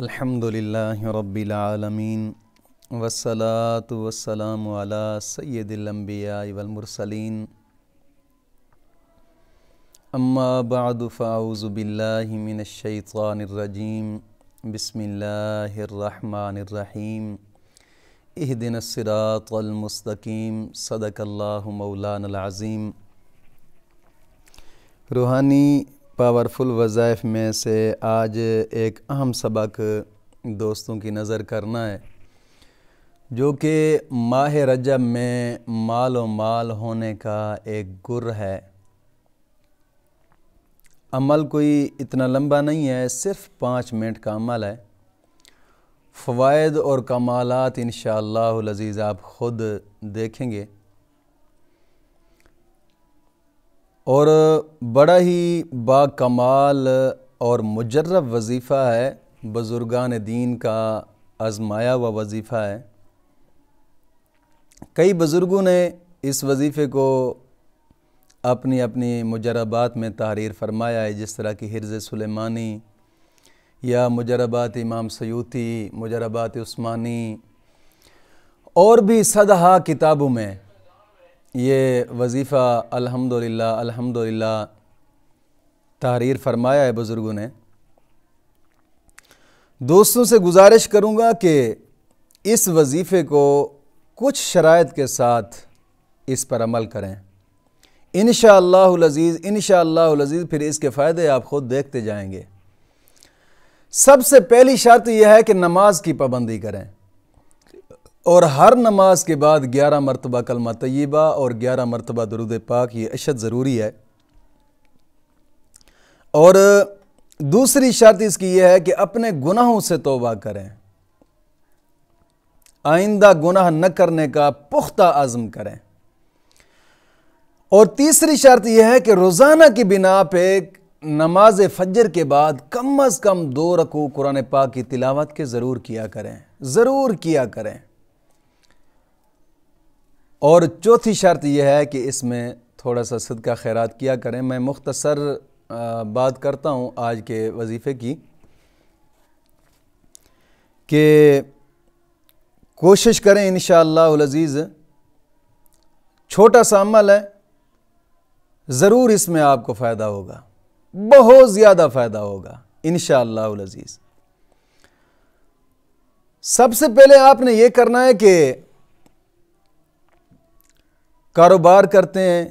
الحمد للہ رب العالمین والصلاة والسلام علی سید الانبیاء والمرسلین اما بعد فاعوذ باللہ من الشیطان الرجیم بسم اللہ الرحمن الرحیم اہدن السراط المستقیم صدق اللہ مولانا العظیم روحانی پاورفل وظائف میں سے آج ایک اہم سبق دوستوں کی نظر کرنا ہے جو کہ ماہ رجب میں مال و مال ہونے کا ایک گر ہے عمل کوئی اتنا لمبا نہیں ہے صرف پانچ منٹ کا عمل ہے فوائد اور کمالات انشاءاللہ العزیز آپ خود دیکھیں گے اور بڑا ہی با کمال اور مجرب وظیفہ ہے بزرگان دین کا آزمایا ہوا وظیفہ ہے کئی بزرگوں نے اس وظیفے کو اپنی اپنی مجربات میں تحریر فرمایا ہے جس طرح کی حرز سلیمانی یا مجربات امام سیوتی مجربات عثمانی اور بھی صدحہ کتابوں میں یہ وظیفہ الحمد للہ الحمد للہ تحریر فرمایا ہے بزرگوں نے دوستوں سے گزارش کروں گا کہ اس وظیفے کو کچھ شرائط کے ساتھ اس پر عمل کریں انشاءاللہ العزیز انشاءاللہ العزیز پھر اس کے فائدے آپ خود دیکھتے جائیں گے سب سے پہلی شرط یہ ہے کہ نماز کی پابندی کریں اور ہر نماز کے بعد گیارہ مرتبہ کلمہ طیبہ اور گیارہ مرتبہ درود پاک یہ اشد ضروری ہے اور دوسری شرط اس کی یہ ہے کہ اپنے گناہوں سے توبہ کریں آئندہ گناہ نہ کرنے کا پختہ عزم کریں اور تیسری شرط یہ ہے کہ روزانہ کی بنا پہ ایک نماز فجر کے بعد کم از کم دو رکو قرآن پاک کی تلاوت کے ضرور کیا کریں ضرور کیا کریں اور چوتھی شرط یہ ہے کہ اس میں تھوڑا سا صدقہ خیرات کیا کریں میں مختصر بات کرتا ہوں آج کے وظیفے کی کہ کوشش کریں انشاءاللہ العزیز چھوٹا سا عمل ہے ضرور اس میں آپ کو فائدہ ہوگا بہت زیادہ فائدہ ہوگا انشاءاللہ العزیز سب سے پہلے آپ نے یہ کرنا ہے کہ کاروبار کرتے ہیں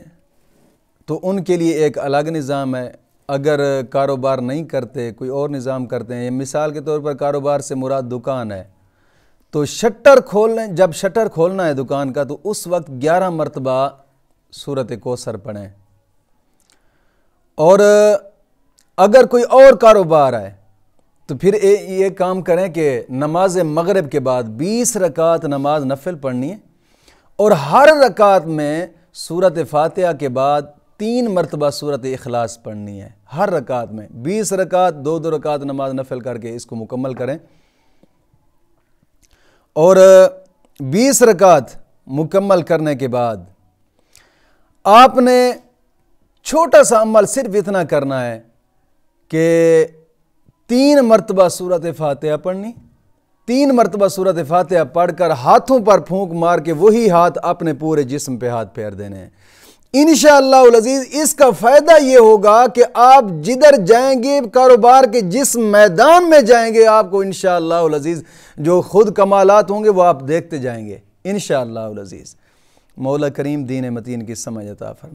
تو ان کے لیے ایک الگ نظام ہے اگر کاروبار نہیں کرتے کوئی اور نظام کرتے ہیں مثال کے طور پر کاروبار سے مراد دکان ہے تو شٹر کھولنے جب شٹر کھولنا ہے دکان کا تو اس وقت گیارہ مرتبہ صورت کوثر پڑھیں اور اگر کوئی اور کاروبار ہے تو پھر یہ کام کریں کہ نماز مغرب کے بعد بیس رکعت نماز نفل پڑھنی ہے اور ہر رکعت میں صورت فاتحہ کے بعد تین مرتبہ صورت اخلاص پڑھنی ہے ہر رکعت میں بیس رکعت دو دو رکعت نماز نفل کر کے اس کو مکمل کریں اور بیس رکعت مکمل کرنے کے بعد آپ نے چھوٹا سا عمل صرف اتنا کرنا ہے کہ تین مرتبہ صورت فاتحہ پڑھنی تین مرتبہ صورت فاتحہ پڑھ کر ہاتھوں پر پھونک مار کے وہی ہاتھ اپنے پورے جسم پہ ہاتھ پھیر دینے ہیں انشاءاللہ العزیز اس کا فائدہ یہ ہوگا کہ آپ جدھر جائیں گے کاروبار کے جس میدان میں جائیں گے آپ کو انشاءاللہ العزیز جو خود کمالات ہوں گے وہ آپ دیکھتے جائیں گے انشاءاللہ العزیز مولا کریم دین متین کی سمجھتا فرمائے